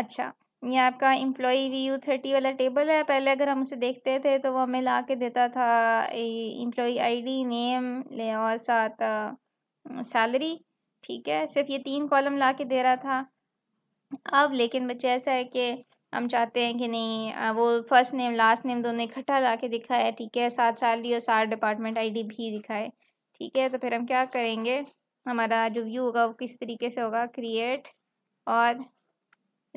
अच्छा ये आपका एम्प्लॉई वी यू थर्टी वाला टेबल है पहले अगर हम उसे देखते थे तो वो हमें ला के देता था एम्प्लॉई आईडी नेम ले और साथ सैलरी ठीक है सिर्फ ये तीन कॉलम ला के दे रहा था अब लेकिन बच्चे ऐसा है कि हम चाहते हैं कि नहीं वो फर्स्ट नेम लास्ट नेम दोनों इकट्ठा ला के दिखाए ठीक है साथ सैलरी और साथ डिपार्टमेंट डी भी दिखाए ठीक है तो फिर हम क्या करेंगे हमारा जो व्यू होगा वो किस तरीके से होगा क्रिएट और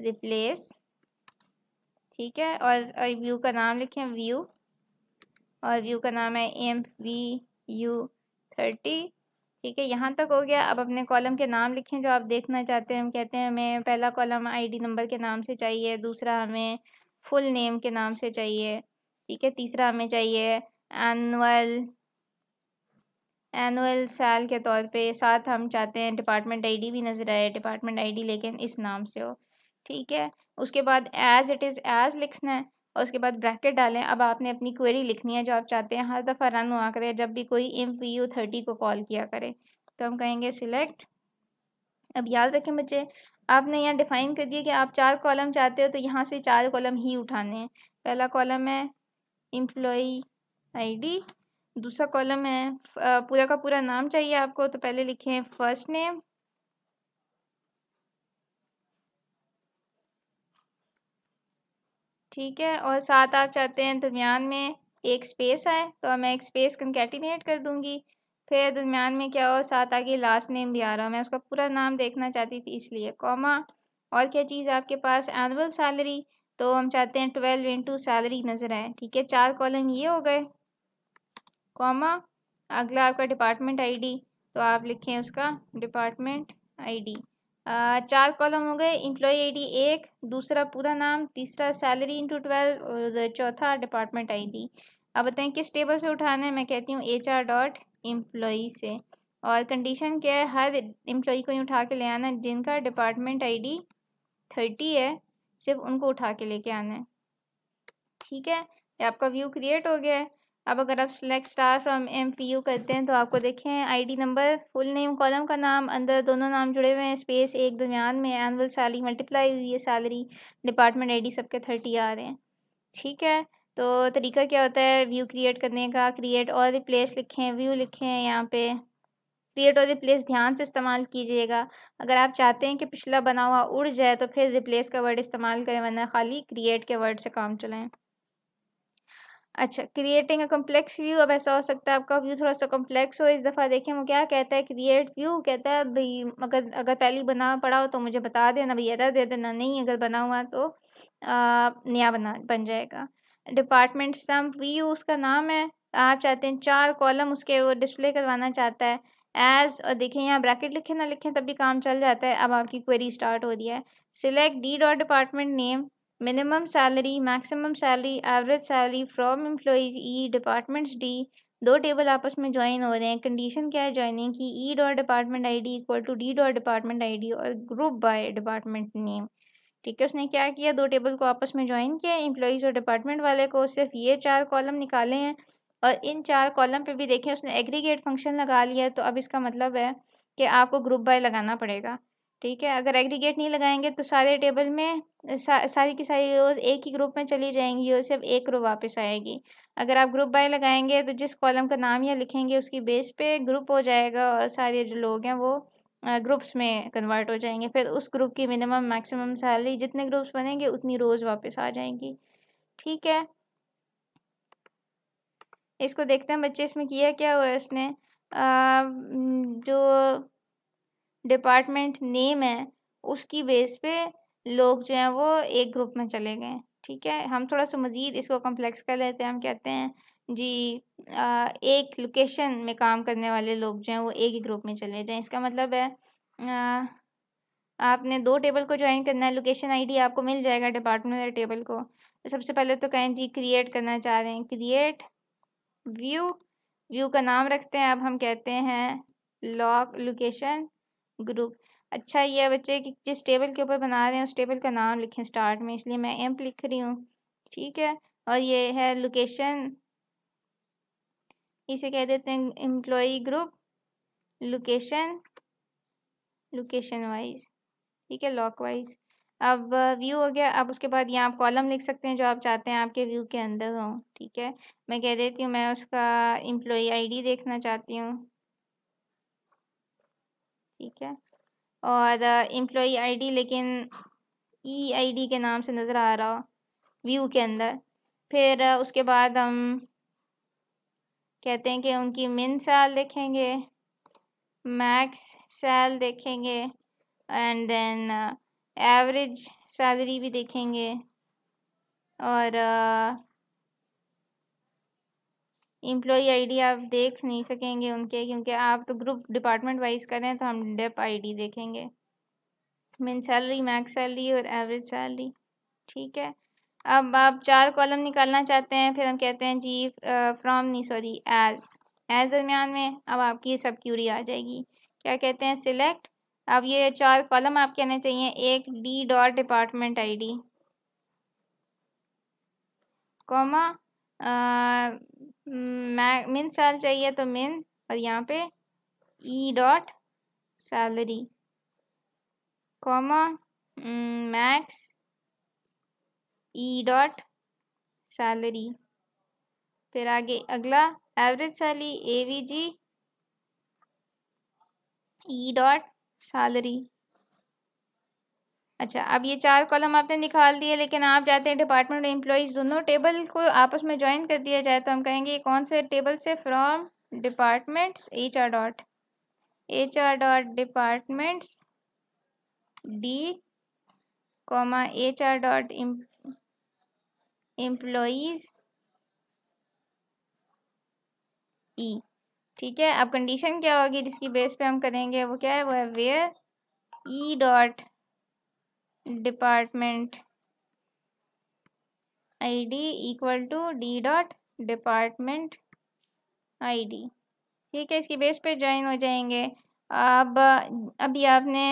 रिप्लेस ठीक है और व्यू का नाम लिखें व्यू और व्यू का नाम है एम वी यू थर्टी ठीक है यहाँ तक हो गया अब अपने कॉलम के नाम लिखें जो आप देखना चाहते हैं हम कहते हैं हमें पहला कॉलम आईडी नंबर के नाम से चाहिए दूसरा हमें फुल नेम के नाम से चाहिए ठीक है तीसरा हमें चाहिए एनुअल एनुअल साल के तौर पे साथ हम चाहते हैं डिपार्टमेंट आईडी भी नज़र आए डिपार्टमेंट आईडी लेकिन इस नाम से हो ठीक है उसके बाद एज़ इट इज़ एज़ लिखना है और उसके बाद ब्रैकेट डालें अब आपने अपनी क्वेरी लिखनी है जो आप चाहते हैं हर दफ़ा रन हुआ करें जब भी कोई एम पी यू थर्टी को कॉल किया करे तो हम कहेंगे सिलेक्ट अब याद रखें बच्चे आपने यहाँ डिफाइन कर दिया कि आप चार कॉलम चाहते हो तो यहाँ से चार कॉलम ही उठाने हैं पहला कॉलम है एम्प्लॉई आईडी दूसरा कॉलम है पूरा का पूरा नाम चाहिए आपको तो पहले लिखें फर्स्ट नेम ठीक है और साथ आप चाहते हैं दरमियान में एक स्पेस आए तो मैं एक स्पेस कंकेटिनेट कर दूँगी फिर दरमियान में क्या और साथ आगे लास्ट नेम भी आ रहा मैं उसका पूरा नाम देखना चाहती थी इसलिए कॉमा और क्या चीज़ आपके पास एनअल सैलरी तो हम चाहते हैं ट्वेल्व इंटू सैलरी नज़र आए ठीक है चार कॉलम ये हो गए कॉमा अगला आपका डिपार्टमेंट आईडी तो आप लिखें उसका डिपार्टमेंट आईडी चार कॉलम हो गए आई आईडी एक दूसरा पूरा नाम तीसरा सैलरी इंटू ट्वेल्व और चौथा डिपार्टमेंट आईडी अब बताएं किस टेबल से उठाना है मैं कहती हूँ एच आर डॉट इम्प्लॉई से और कंडीशन क्या है हर इम्प्लॉई को ही उठा के ले आना जिनका डिपार्टमेंट डी थर्टी है सिर्फ उनको उठा के लेके आना है ठीक है ये आपका व्यू क्रिएट हो गया है अब अगर आप select star from m p u करते हैं तो आपको देखें ID number full name column का नाम अंदर दोनों नाम जुड़े हुए हैं स्पेस एक दरमियान में एनअल सैलरी मल्टीप्लाई हुई है सैलरी डिपार्टमेंट आईडी सबके थर्टी आ रहे हैं ठीक है तो तरीका क्या होता है व्यू क्रिएट करने का क्रिएट और रिप्लेस लिखें व्यू लिखें यहाँ पे क्रिएट और रिप्लेस ध्यान से इस्तेमाल कीजिएगा अगर आप चाहते हैं कि पिछला बना हुआ उड़ जाए तो फिर रिप्लेस का वर्ड इस्तेमाल करें वरना खाली क्रिएट के वर्ड से काम चलाएँ अच्छा क्रिएटिंग अ कम्प्लेक्स व्यू अब ऐसा हो सकता है आपका व्यू थोड़ा सा कम्प्लेक्स हो इस दफ़ा देखें वो क्या कहता है क्रिएट व्यू कहता है भाई अगर अगर पहले बना पड़ा हो तो मुझे बता देना भाई अदा दे देना नहीं अगर बना हुआ तो आ, नया बना बन जाएगा डिपार्टमेंट सम व्यू उसका नाम है आप चाहते हैं चार कॉलम उसके वो डिस्प्ले करवाना चाहता है एज और देखें यहाँ ब्रैकेट लिखें ना लिखें तब भी काम चल जाता है अब आपकी क्वेरी स्टार्ट हो रही है select d dot department name minimum salary maximum salary average salary from employees e departments d दो टेबल आपस में ज्वाइन हो रहे हैं कंडीशन क्या है ज्वाइनिंग की e dot department I D equal to d dot department I D और ग्रुप बाय डिपार्टमेंट नेम ठीक है उसने क्या किया दो टेबल को आपस में ज्वाइन किया एम्प्लॉयज़ और डिपार्टमेंट वाले को सिर्फ ये चार कॉलम निकाले हैं और इन चार कॉलम पे भी देखें उसने एग्रीगेट फंक्शन लगा लिया तो अब इसका मतलब है कि आपको ग्रुप बाय लगाना पड़ेगा ठीक है अगर एग्रीगेट नहीं लगाएंगे तो सारे टेबल में सा, सारी की सारी रोज़ एक ही ग्रुप में चली जाएंगी और सिर्फ एक रो वापस आएगी अगर आप ग्रुप बाय लगाएंगे तो जिस कॉलम का नाम या लिखेंगे उसकी बेस पे ग्रुप हो जाएगा और सारे जो लोग हैं वो ग्रुप्स में कन्वर्ट हो जाएंगे फिर उस ग्रुप की मिनिमम मैक्सिमम सैलरी जितने ग्रुप्स बनेंगे उतनी रोज़ वापस आ जाएंगी ठीक है इसको देखते हैं बच्चे इसमें किया क्या हुआ इसने आ, जो डिपार्टमेंट नेम है उसकी बेस पे लोग जो हैं वो एक ग्रुप में चले गए ठीक है हम थोड़ा सा मज़ीद इसको कम्प्लेक्स कर लेते हैं हम कहते हैं जी आ, एक लोकेशन में काम करने वाले लोग जो हैं वो एक ही ग्रुप में चले जाएँ इसका मतलब है आ, आपने दो टेबल को ज्वाइन करना है लोकेशन आईडी आपको मिल जाएगा डिपार्टमेंट टेबल को तो सबसे पहले तो कहें जी क्रिएट करना चाह रहे हैं क्रिएट व्यू व्यू का नाम रखते हैं अब हम कहते हैं लॉक लोकेशन ग्रुप अच्छा ये बच्चे कि जिस टेबल के ऊपर बना रहे हैं उस टेबल का नाम लिखें स्टार्ट में इसलिए मैं एम्प लिख रही हूँ ठीक है और ये है लोकेशन इसे कह देते हैं employee group location location wise ठीक है लॉक वाइज अब व्यू हो गया अब उसके बाद यहाँ आप कॉलम लिख सकते हैं जो आप चाहते हैं आपके व्यू के अंदर हो ठीक है मैं कह देती हूँ मैं उसका एम्प्लॉई आईडी देखना चाहती हूँ ठीक है और एम्प्लॉई uh, आईडी लेकिन ई e आईडी के नाम से नज़र आ रहा व्यू के अंदर फिर uh, उसके बाद हम कहते हैं कि उनकी मिन सैल देखेंगे मैक्स सैल देखेंगे एंड देन एवरेज सैलरी भी देखेंगे और uh, एम्प्लॉई आईडी आप देख नहीं सकेंगे उनके क्योंकि आप तो ग्रुप डिपार्टमेंट वाइज करें तो हम डेप आईडी देखेंगे मिन सैलरी मैक्स सैलरी और एवरेज सैलरी ठीक है अब आप चार कॉलम निकालना चाहते हैं फिर हम कहते हैं जी फ्रॉम नी सॉरी एज एज दरमियान में अब आपकी ये सब क्यूरी आ जाएगी क्या कहते हैं सिलेक्ट अब ये चार कॉलम आप कहने चाहिए एक d dot department d comma min hmm, साल चाहिए तो मिन और यहाँ पे e dot salary comma max e dot salary फिर आगे अगला average salary a v g e dot salary अच्छा अब ये चार कॉलम आपने निकाल दिए लेकिन आप जाते हैं डिपार्टमेंट और एम्प्लॉज दोनों टेबल को आपस में ज्वाइन कर दिया जाए तो हम कहेंगे कौन से टेबल से from departments H R dot H R dot departments d comma H R dot employees e ठीक है अब कंडीशन क्या होगी जिसकी बेस पे हम करेंगे वो क्या है वो है where e dot department d equal to d dot department d ठीक है इसकी बेस पे ज्वाइन हो जाएंगे अब अभी आपने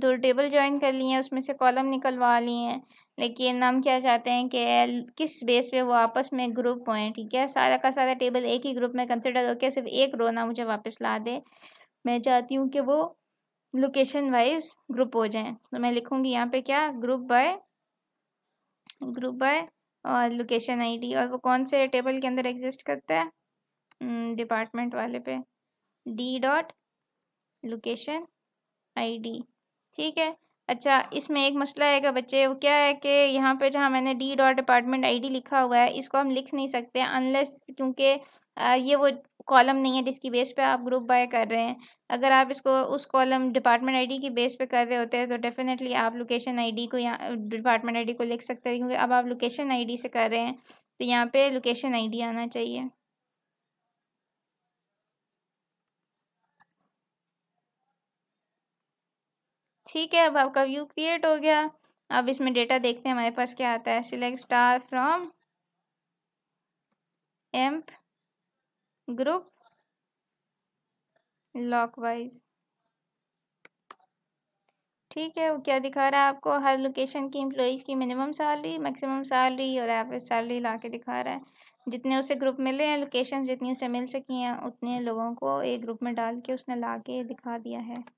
दो टेबल ज्वाइन कर लिए हैं उसमें से कॉलम निकलवा लिए हैं लेकिन हम क्या चाहते हैं कि किस बेस पे वो आपस में ग्रुप होएं ठीक है सारा का सारा टेबल एक ही ग्रुप में कंसिडर होकर सिर्फ एक रो ना मुझे वापस ला दे मैं चाहती हूँ कि वो लोकेशन वाइज ग्रुप हो जाएं तो मैं लिखूंगी यहाँ पे क्या ग्रुप बाय ग्रुप बाय और लोकेशन आईडी और वो कौन से टेबल के अंदर एग्जिस्ट करता है डिपार्टमेंट hmm, वाले पे डी डॉट लोकेशन आईडी ठीक है अच्छा इसमें एक मसला आएगा बच्चे वो क्या है कि यहाँ पे जहाँ मैंने डी डॉट डिपार्टमेंट आईडी लिखा हुआ है इसको हम लिख नहीं सकते अनलेस क्योंकि ये वो कॉलम नहीं है जिसकी बेस पे आप ग्रुप बाय कर रहे हैं अगर आप इसको उस कॉलम डिपार्टमेंट आईडी की बेस पे कर रहे होते हैं तो डेफिनेटली आप लोकेशन आईडी को यहाँ डिपार्टमेंट आईडी को लिख सकते हैं क्योंकि अब आप लोकेशन आईडी से कर रहे हैं तो यहाँ पे लोकेशन आईडी आना चाहिए ठीक है अब आपका व्यू क्रिएट हो गया अब इसमें डेटा देखते हैं हमारे पास क्या आता है select star from emp group wise ठीक है वो क्या दिखा रहा है आपको हर लोकेशन की एम्प्लॉज की मिनिमम सैलरी मैक्सिमम सैलरी और एवरेज सैलरी ला के दिखा रहा है जितने उसे ग्रुप मिले हैं लोकेशन जितनी उसे मिल सकी हैं उतने लोगों को एक ग्रुप में डाल के उसने ला के दिखा दिया है